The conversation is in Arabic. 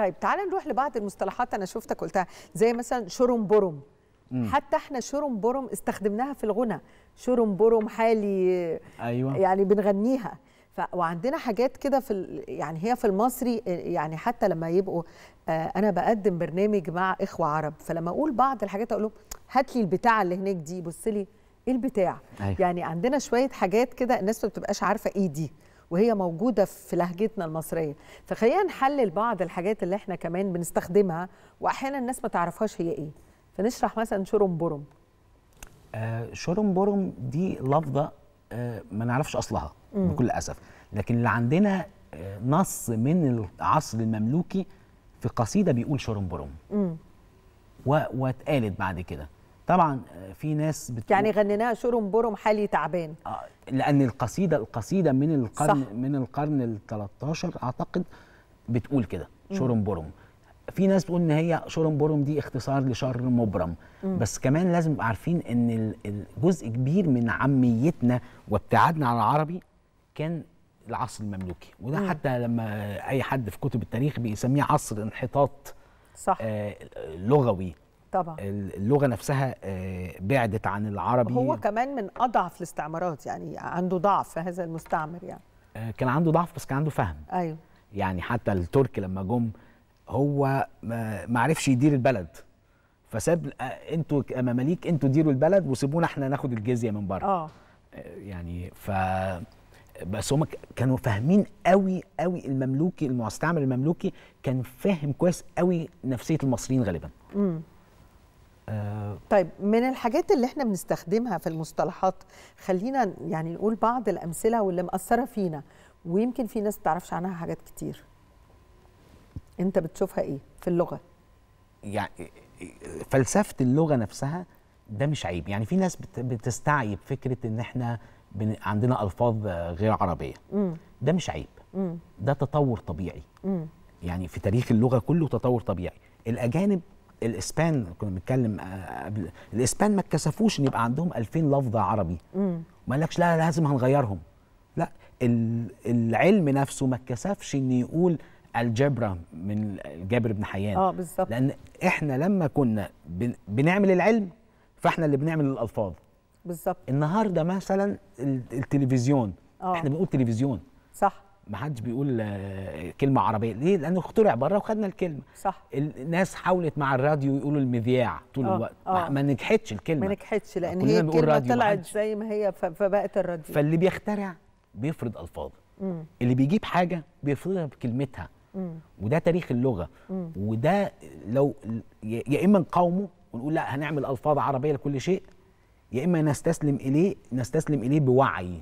طيب تعال نروح لبعض المصطلحات انا شفتك قلتها زي مثلا شرم برم مم. حتى احنا شرم برم استخدمناها في الغنى شرم برم حالي ايوه يعني بنغنيها ف... وعندنا حاجات كده في ال... يعني هي في المصري يعني حتى لما يبقوا آه انا بقدم برنامج مع اخوه عرب فلما اقول بعض الحاجات اقول لهم هات لي البتاع اللي هناك دي بص لي ايه البتاع أيوة. يعني عندنا شويه حاجات كده الناس ما بتبقاش عارفه ايه دي وهي موجوده في لهجتنا المصريه فخلينا نحلل بعض الحاجات اللي احنا كمان بنستخدمها واحيانا الناس ما تعرفهاش هي ايه فنشرح مثلا شرم برم آه شرم برم دي لفظه آه ما نعرفش اصلها بكل اسف لكن اللي عندنا آه نص من العصر المملوكي في قصيده بيقول شرم برم واتقالت بعد كده طبعا آه، في ناس بتقول يعني غنيناها شرم برم حالي تعبان آه، لان القصيده القصيده من القرن صح. من القرن ال 13 اعتقد بتقول كده شرم برم في ناس بتقول ان هي شرم برم دي اختصار لشر مبرم م. بس كمان لازم نبقى عارفين ان جزء كبير من عميتنا وابتعادنا عن العربي كان العصر المملوكي وده م. حتى لما اي حد في كتب التاريخ بيسميه عصر انحطاط صح آه لغوي طبعا اللغه نفسها آه، بعدت عن العربي هو كمان من اضعف الاستعمارات يعني عنده ضعف هذا المستعمر يعني آه، كان عنده ضعف بس كان عنده فهم ايوه يعني حتى الترك لما جم هو ما عرفش يدير البلد فساب آه، انتوا مماليك انتوا ديروا البلد وسيبونا احنا ناخد الجزيه من بره اه يعني ف بس هم كانوا فاهمين قوي قوي المملوكي المستعمر المملوكي كان فاهم كويس قوي نفسيه المصريين غالبا امم طيب من الحاجات اللي احنا بنستخدمها في المصطلحات خلينا يعني نقول بعض الامثله واللي مأثره فينا ويمكن في ناس ما تعرفش عنها حاجات كتير انت بتشوفها ايه في اللغه يعني فلسفه اللغه نفسها ده مش عيب يعني في ناس بتستعيب فكره ان احنا بن... عندنا الفاظ غير عربيه م. ده مش عيب م. ده تطور طبيعي م. يعني في تاريخ اللغه كله تطور طبيعي الاجانب الاسبان كنا بنتكلم آه، قبل الاسبان ما اتكسفوش ان يبقى عندهم 2000 لفظ عربي ما قالكش لا لازم هنغيرهم لا العلم نفسه ما اتكسفش ان يقول الجبرة من جابر بن حيان اه بالظبط لان احنا لما كنا بنعمل العلم فاحنا اللي بنعمل الالفاظ بالظبط النهارده مثلا التلفزيون أوه. احنا بنقول تلفزيون صح ما حدش بيقول آه، كلمه عربيه ليه لانه اخترع بره وخدنا الكلمه صح الناس حاولت مع الراديو يقولوا المذياع طول أوه. الوقت أوه. ما نجحتش الكلمه ما نجحتش لان هي الكلمه طلعت زي ما هي فبقت الراديو فاللي بيخترع بيفرض الفاظه اللي بيجيب حاجه بيفرضها بكلمتها مم. وده تاريخ اللغه مم. وده لو يا اما نقاومه ونقول لا هنعمل الفاظ عربيه لكل شيء يا اما نستسلم اليه نستسلم اليه بوعي